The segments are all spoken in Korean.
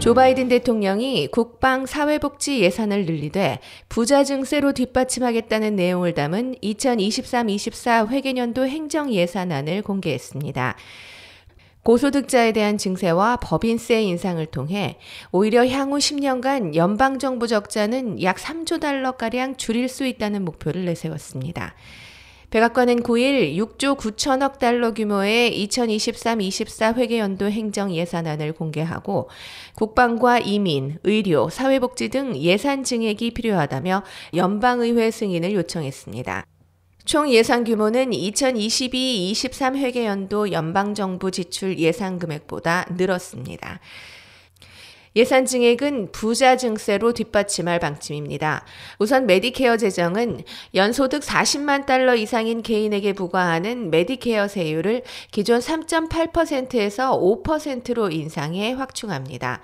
조 바이든 대통령이 국방 사회복지 예산을 늘리되 부자 증세로 뒷받침하겠다는 내용을 담은 2023-24회계연도 행정 예산안을 공개했습니다. 고소득자에 대한 증세와 법인세 인상을 통해 오히려 향후 10년간 연방정부 적자는 약 3조 달러가량 줄일 수 있다는 목표를 내세웠습니다. 백악관은 9일 6조 9천억 달러 규모의 2023-24 회계연도 행정 예산안을 공개하고 국방과 이민, 의료, 사회복지 등 예산 증액이 필요하다며 연방의회 승인을 요청했습니다. 총 예산 규모는 2022-23 회계연도 연방정부 지출 예산 금액보다 늘었습니다. 예산 증액은 부자 증세로 뒷받침할 방침입니다. 우선 메디케어 재정은 연소득 40만 달러 이상인 개인에게 부과하는 메디케어 세율을 기존 3.8%에서 5%로 인상해 확충합니다.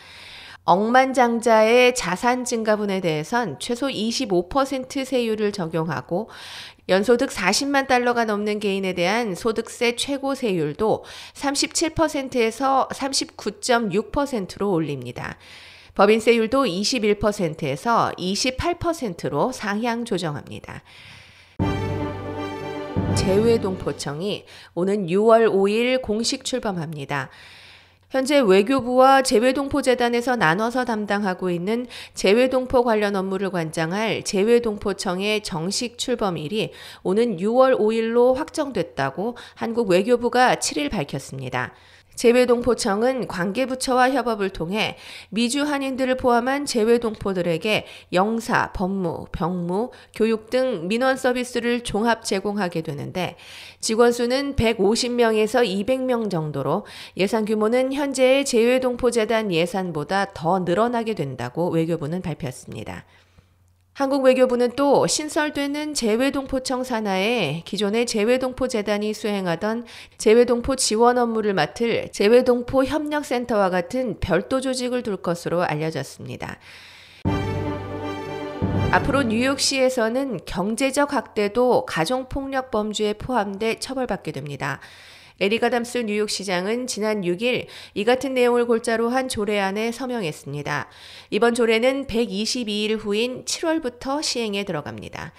억만장자의 자산 증가분에 대해선 최소 25% 세율을 적용하고 연소득 40만 달러가 넘는 개인에 대한 소득세 최고 세율도 37%에서 39.6%로 올립니다. 법인세율도 21%에서 28%로 상향 조정합니다. 재외동포청이 오는 6월 5일 공식 출범합니다. 현재 외교부와 재외동포재단에서 나눠서 담당하고 있는 재외동포 관련 업무를 관장할 재외동포청의 정식 출범일이 오는 6월 5일로 확정됐다고 한국 외교부가 7일 밝혔습니다. 재외동포청은 관계부처와 협업을 통해 미주 한인들을 포함한 재외동포들에게 영사, 법무, 병무, 교육 등 민원 서비스를 종합 제공하게 되는데 직원 수는 150명에서 200명 정도로 예산 규모는 현재의 재외동포재단 예산보다 더 늘어나게 된다고 외교부는 밝혔습니다. 한국 외교부는 또 신설되는 재외동포청 산하에 기존의 재외동포재단이 수행하던 재외동포 지원 업무를 맡을 재외동포 협력센터와 같은 별도 조직을 둘 것으로 알려졌습니다. 앞으로 뉴욕시에서는 경제적 학대도 가정폭력 범주에 포함돼 처벌받게 됩니다. 에리가 담스 뉴욕시장은 지난 6일 이 같은 내용을 골자로 한 조례안에 서명했습니다. 이번 조례는 122일 후인 7월부터 시행에 들어갑니다.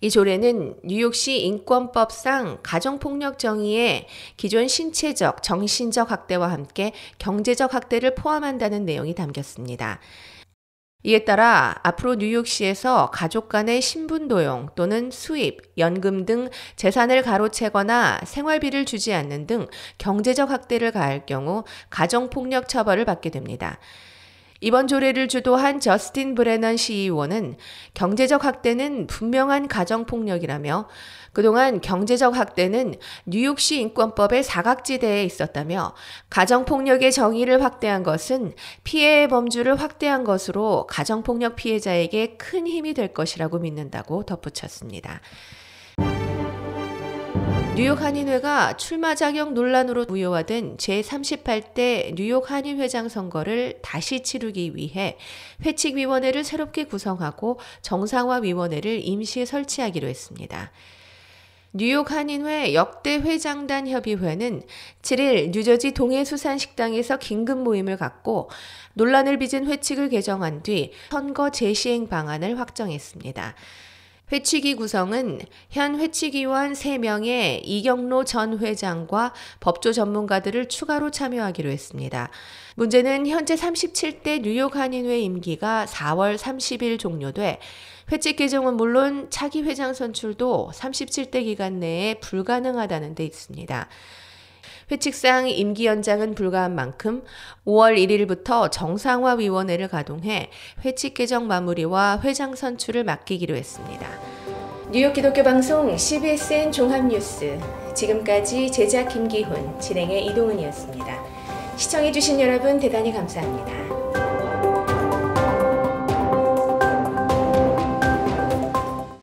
이 조례는 뉴욕시 인권법상 가정폭력 정의에 기존 신체적, 정신적 학대와 함께 경제적 학대를 포함한다는 내용이 담겼습니다. 이에 따라 앞으로 뉴욕시에서 가족 간의 신분 도용 또는 수입, 연금 등 재산을 가로채거나 생활비를 주지 않는 등 경제적 학대를 가할 경우 가정폭력 처벌을 받게 됩니다. 이번 조례를 주도한 저스틴 브레넌 CEO는 경제적 학대는 분명한 가정폭력이라며 그동안 경제적 학대는 뉴욕시 인권법의 사각지대에 있었다며 가정폭력의 정의를 확대한 것은 피해의 범주를 확대한 것으로 가정폭력 피해자에게 큰 힘이 될 것이라고 믿는다고 덧붙였습니다. 뉴욕 한인회가 출마 자격 논란으로 부여화된 제38대 뉴욕 한인회장 선거를 다시 치르기 위해 회칙위원회를 새롭게 구성하고 정상화위원회를 임시 설치하기로 했습니다. 뉴욕 한인회 역대 회장단 협의회는 7일 뉴저지 동해수산식당에서 긴급 모임을 갖고 논란을 빚은 회칙을 개정한 뒤 선거 재시행 방안을 확정했습니다. 회치기 구성은 현 회치기원 3명의 이경로 전 회장과 법조 전문가들을 추가로 참여하기로 했습니다. 문제는 현재 37대 뉴욕 한인회 임기가 4월 30일 종료돼 회칙 개정은 물론 차기 회장 선출도 37대 기간 내에 불가능하다는 데 있습니다. 회칙상 임기 연장은 불가한 만큼 5월 1일부터 정상화위원회를 가동해 회칙 개정 마무리와 회장 선출을 맡기기로 했습니다. 뉴욕 기독교 방송 CBSN 종합뉴스 지금까지 제작 김기훈, 진행의 이동은이었습니다. 시청해주신 여러분 대단히 감사합니다.